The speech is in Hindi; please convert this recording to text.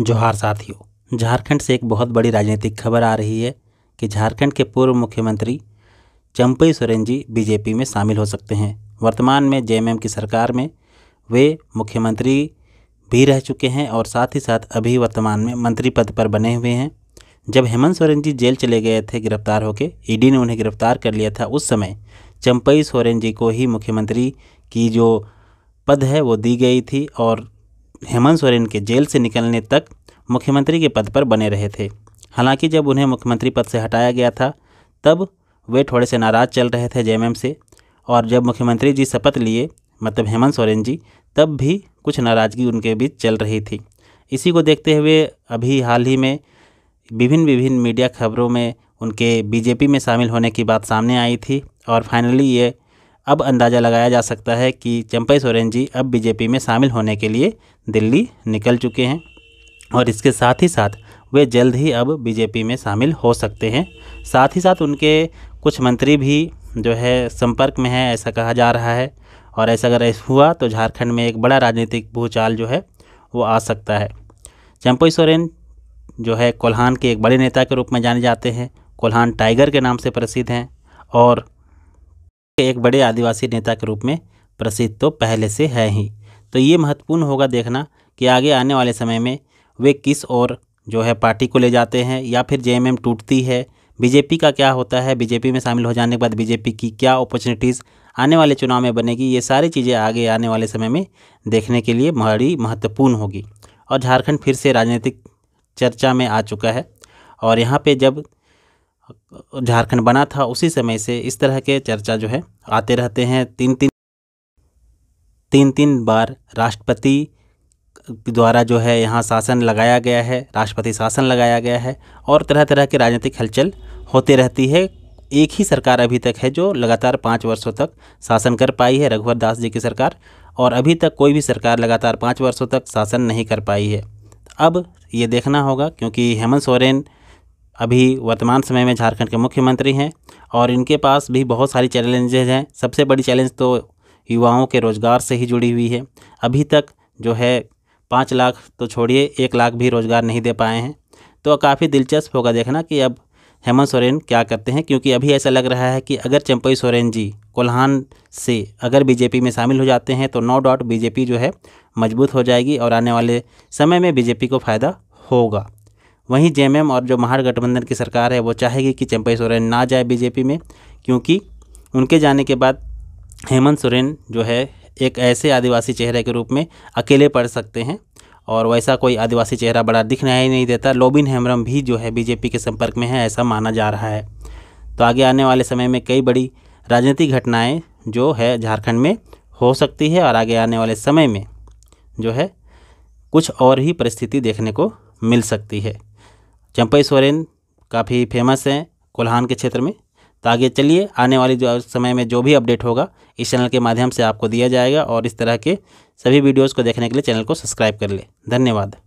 जोहार साथियों झारखंड से एक बहुत बड़ी राजनीतिक खबर आ रही है कि झारखंड के पूर्व मुख्यमंत्री चंपई सोरेन जी बीजेपी में शामिल हो सकते हैं वर्तमान में जेएमएम की सरकार में वे मुख्यमंत्री भी रह चुके हैं और साथ ही साथ अभी वर्तमान में मंत्री पद पर बने हुए हैं जब हेमंत सोरेन जी जेल चले गए थे गिरफ्तार होकर ईडी ने उन्हें गिरफ्तार कर लिया था उस समय चंपई सोरेन जी को ही मुख्यमंत्री की जो पद है वो दी गई थी और हेमंत सोरेन के जेल से निकलने तक मुख्यमंत्री के पद पर बने रहे थे हालांकि जब उन्हें मुख्यमंत्री पद से हटाया गया था तब वे थोड़े से नाराज़ चल रहे थे जे से और जब मुख्यमंत्री जी शपथ लिए मतलब हेमंत सोरेन जी तब भी कुछ नाराज़गी उनके बीच चल रही थी इसी को देखते हुए अभी हाल ही में विभिन्न विभिन्न मीडिया खबरों में उनके बीजेपी में शामिल होने की बात सामने आई थी और फाइनली ये अब अंदाज़ा लगाया जा सकता है कि चंपई सोरेन जी अब बीजेपी में शामिल होने के लिए दिल्ली निकल चुके हैं और इसके साथ ही साथ वे जल्द ही अब बीजेपी में शामिल हो सकते हैं साथ ही साथ उनके कुछ मंत्री भी जो है संपर्क में हैं ऐसा कहा जा रहा है और ऐसा अगर ऐसा हुआ तो झारखंड में एक बड़ा राजनीतिक भूचाल जो है वो आ सकता है चंपई सोरेन जो है कोल्हान के एक बड़े नेता के रूप में जाने जाते हैं कोल्हान टाइगर के नाम से प्रसिद्ध हैं और के एक बड़े आदिवासी नेता के रूप में प्रसिद्ध तो पहले से है ही तो ये महत्वपूर्ण होगा देखना कि आगे आने वाले समय में वे किस और जो है पार्टी को ले जाते हैं या फिर जेएमएम टूटती है बीजेपी का क्या होता है बीजेपी में शामिल हो जाने के बाद बीजेपी की क्या अपॉर्चुनिटीज़ आने वाले चुनाव में बनेगी ये सारी चीज़ें आगे आने वाले समय में देखने के लिए बड़ी महत्वपूर्ण होगी और झारखंड फिर से राजनीतिक चर्चा में आ चुका है और यहाँ पे जब झारखंड बना था उसी समय से इस तरह के चर्चा जो है आते रहते हैं तीन तीन तीन तीन बार राष्ट्रपति द्वारा जो है यहाँ शासन लगाया गया है राष्ट्रपति शासन लगाया गया है और तरह तरह के राजनीतिक हलचल होते रहती है एक ही सरकार अभी तक है जो लगातार पाँच वर्षों तक शासन कर पाई है रघुवर दास जी की सरकार और अभी तक कोई भी सरकार लगातार पाँच वर्षों तक शासन नहीं कर पाई है अब ये देखना होगा क्योंकि हेमंत सोरेन अभी वर्तमान समय में झारखंड के मुख्यमंत्री हैं और इनके पास भी बहुत सारी चैलेंजेज हैं सबसे बड़ी चैलेंज तो युवाओं के रोज़गार से ही जुड़ी हुई है अभी तक जो है पाँच लाख तो छोड़िए एक लाख भी रोज़गार नहीं दे पाए हैं तो काफ़ी दिलचस्प होगा देखना कि अब हेमंत सोरेन क्या करते हैं क्योंकि अभी ऐसा लग रहा है कि अगर चंपई सोरेन जी कोल्हान से अगर बीजेपी में शामिल हो जाते हैं तो नो डाउट बीजेपी जो है मजबूत हो जाएगी और आने वाले समय में बीजेपी को फ़ायदा होगा वहीं जेएमएम और जो महागठबंधन की सरकार है वो चाहेगी कि चंपई सोरेन ना जाए बीजेपी में क्योंकि उनके जाने के बाद हेमंत सोरेन जो है एक ऐसे आदिवासी चेहरे के रूप में अकेले पड़ सकते हैं और वैसा कोई आदिवासी चेहरा बड़ा दिखना ही नहीं देता लोबिन हेमरम भी जो है बीजेपी के संपर्क में है ऐसा माना जा रहा है तो आगे आने वाले समय में कई बड़ी राजनीतिक घटनाएं जो है झारखंड में हो सकती है और आगे आने वाले समय में जो है कुछ और ही परिस्थिति देखने को मिल सकती है चंपई सोरेन काफ़ी फेमस हैं कोल्हान के क्षेत्र में तो आगे चलिए आने वाले जो समय में जो भी अपडेट होगा इस चैनल के माध्यम से आपको दिया जाएगा और इस तरह के सभी वीडियोज़ को देखने के लिए चैनल को सब्सक्राइब कर ले धन्यवाद